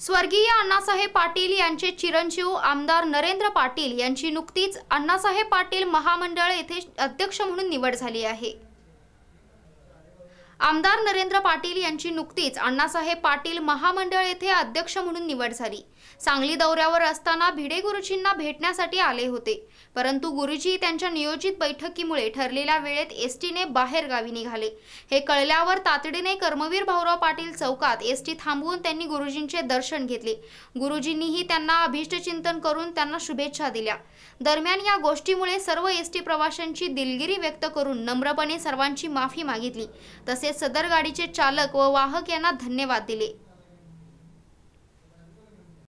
स्वर्गीय अण्णासाहेब पाटील यांचे चिरंजीव आमदार नरेंद्र पाटील यांची नुकतीच अण्णासाहेब पाटील महामंडळ येथे अध्यक्ष म्हणून निवड झाली आहे आमदार नरेंद्र पाटील यांची नुकतीच अण्णासाहेब पाटील महामंडळ येथे अध्यक्ष म्हणून निवड झाली सांगली दौऱ्यावर असताना भिडे गुरुजींना भेटण्यासाठी आले होते परंतु गुरुजी त्यांच्या नियोजित बैठकीमुळे ठरलेल्या वेळेत एस टीने गावी निघाले हे कळल्यावर तातडीने कर्मवीर भाऊराव पाटील चौकात एस थांबवून त्यांनी गुरुजींचे दर्शन घेतले गुरुजींनीही त्यांना चिंतन करून त्यांना शुभेच्छा दिल्या दरम्यान या गोष्टीमुळे सर्व एस प्रवाशांची दिलगिरी व्यक्त करून नम्रपणे सर्वांची माफी मागितली तसेच सदर गाडीचे चालक व वाहक यांना धन्यवाद दिले